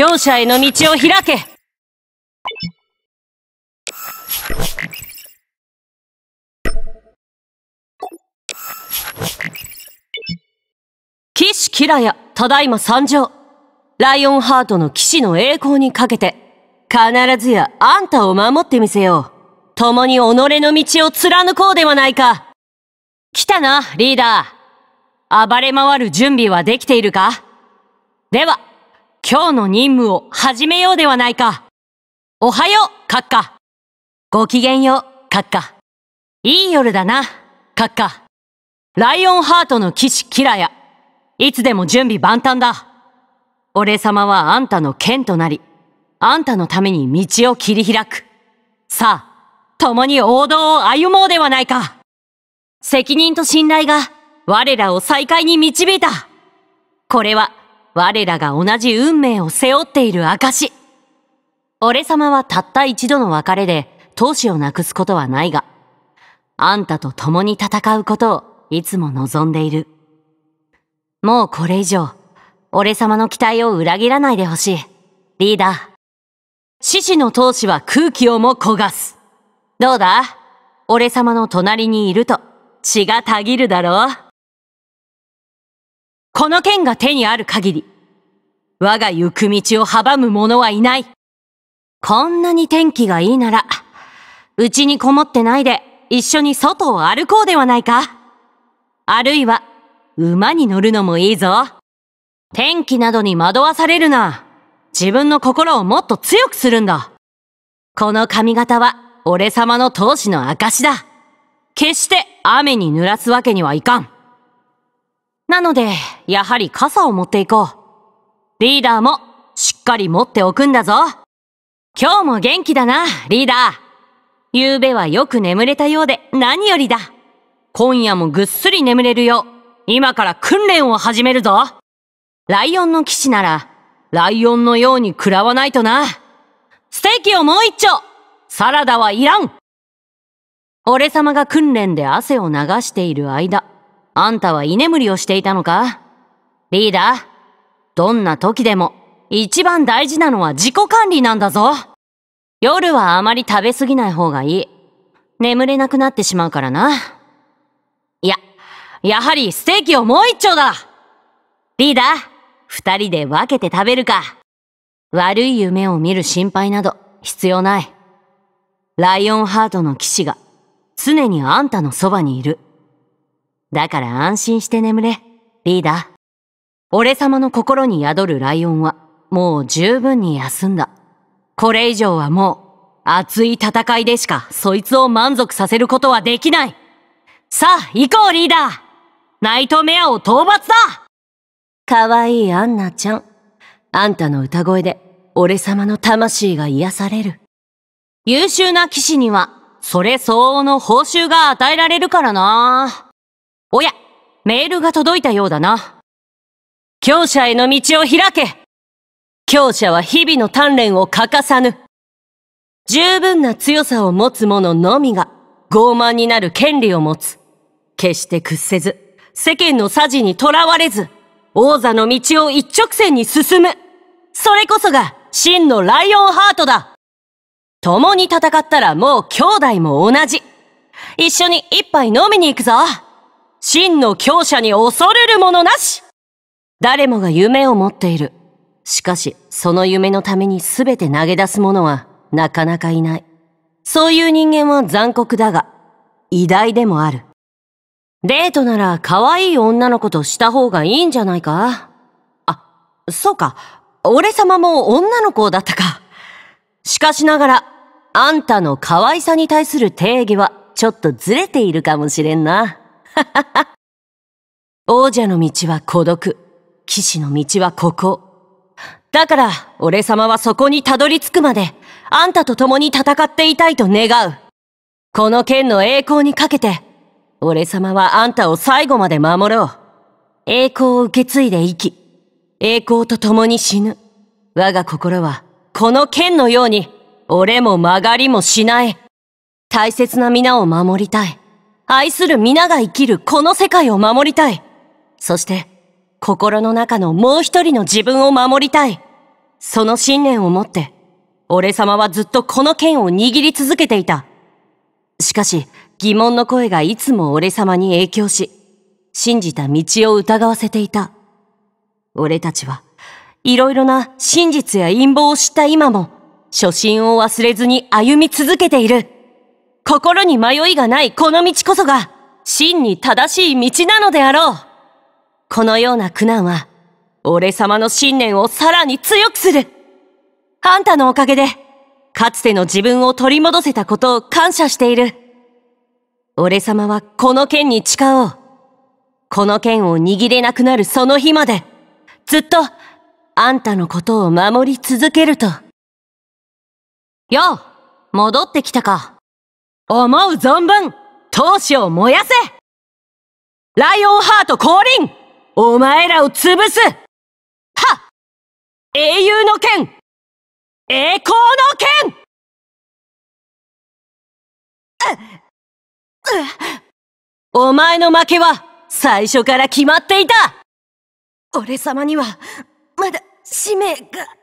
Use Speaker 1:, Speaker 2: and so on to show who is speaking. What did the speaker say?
Speaker 1: 強者への道を開け騎士キラヤ、ただいま
Speaker 2: 参上。ライオンハートの騎士の栄光にかけて、必ずやあんたを守ってみせよう。共に己の道を貫こうではないか。来たな、リーダー。暴れ回る準備はできているかでは。今日の任務を始めようではないか。おはよう、閣下。ごきげんよう、閣下。いい夜だな、閣下。ライオンハートの騎士キラヤ。いつでも準備万端だ。俺様はあんたの剣となり、あんたのために道を切り開く。さあ、共に王道を歩もうではないか。責任と信頼が我らを再会に導いた。これは我らが同じ運命を背負っている証。俺様はたった一度の別れで、闘志をなくすことはないが、あんたと共に戦うことをいつも望んでいる。もうこれ以上、俺様の期待を裏切らないでほしい。リーダー。獅子の闘志は空気をも焦がす。どうだ俺様の隣にいると血がたぎるだろうこの剣が手にある限り、我が行く道を阻む者はいない。こんなに天気がいいなら、うちにこもってないで一緒に外を歩こうではないか。あるいは、馬に乗るのもいいぞ。天気などに惑わされるな。自分の心をもっと強くするんだ。この髪型は俺様の闘志の証だ。決して雨に濡らすわけにはいかん。なので、やはり傘を持っていこう。リーダーもしっかり持っておくんだぞ。今日も元気だな、リーダー。昨べはよく眠れたようで何よりだ。今夜もぐっすり眠れるよう、今から訓練を始めるぞ。ライオンの騎士なら、ライオンのように食らわないとな。ステーキをもう一丁サラダはいらん俺様が訓練で汗を流している間、あんたは居眠りをしていたのかリーダー、どんな時でも、一番大事なのは自己管理なんだぞ。夜はあまり食べ過ぎない方がいい。眠れなくなってしまうからな。いや、やはりステーキをもう一丁だリーダー、二人で分けて食べるか。悪い夢を見る心配など必要ない。ライオンハートの騎士が常にあんたのそばにいる。だから安心して眠れ、リーダー。俺様の心に宿るライオンは、もう十分に休んだ。これ以上はもう、熱い戦いでしか、そいつを満足させることはできないさあ、行こうリーダーナイトメアを討伐だかわいいアンナちゃん。あんたの歌声で、俺様の魂が癒される。優秀な騎士には、それ相応の報酬が与えられるからな。おや、メールが届いたようだな。強者への道を開け強者は日々の鍛錬を欠かさぬ十分な強さを持つ者のみが傲慢になる権利を持つ決して屈せず世間のさじにとらわれず王座の道を一直線に進むそれこそが真のライオンハートだ共に戦ったらもう兄弟も同じ一緒に一杯飲みに行くぞ真の強者に恐れるものなし誰もが夢を持っている。しかし、その夢のために全て投げ出す者はなかなかいない。そういう人間は残酷だが、偉大でもある。デートなら可愛い女の子とした方がいいんじゃないかあ、そうか。俺様も女の子だったか。しかしながら、あんたの可愛さに対する定義はちょっとずれているかもしれんな。王者の道は孤独。騎士の道はここ。だから、俺様はそこにたどり着くまで、あんたと共に戦っていたいと願う。この剣の栄光にかけて、俺様はあんたを最後まで守ろう。栄光を受け継いで生き、栄光と共に死ぬ。我が心は、この剣のように、俺も曲がりもしない。大切な皆を守りたい。愛する皆が生きるこの世界を守りたい。そして、心の中のもう一人の自分を守りたい。その信念を持って、俺様はずっとこの剣を握り続けていた。しかし、疑問の声がいつも俺様に影響し、信じた道を疑わせていた。俺たちは、いろいろな真実や陰謀を知った今も、初心を忘れずに歩み続けている。心に迷いがないこの道こそが、真に正しい道なのであろうこのような苦難は、俺様の信念をさらに強くするあんたのおかげで、かつての自分を取り戻せたことを感謝している。俺様はこの剣に誓おう。この剣を握れなくなるその日まで、ずっと、あんたのことを守り続けると。よう戻ってきたか。思う存分、闘志を燃やせ
Speaker 1: ライオンハート降臨お前らを潰すは英雄の剣栄光の剣お前の負けは最初から決まっていた俺様にはまだ使命が。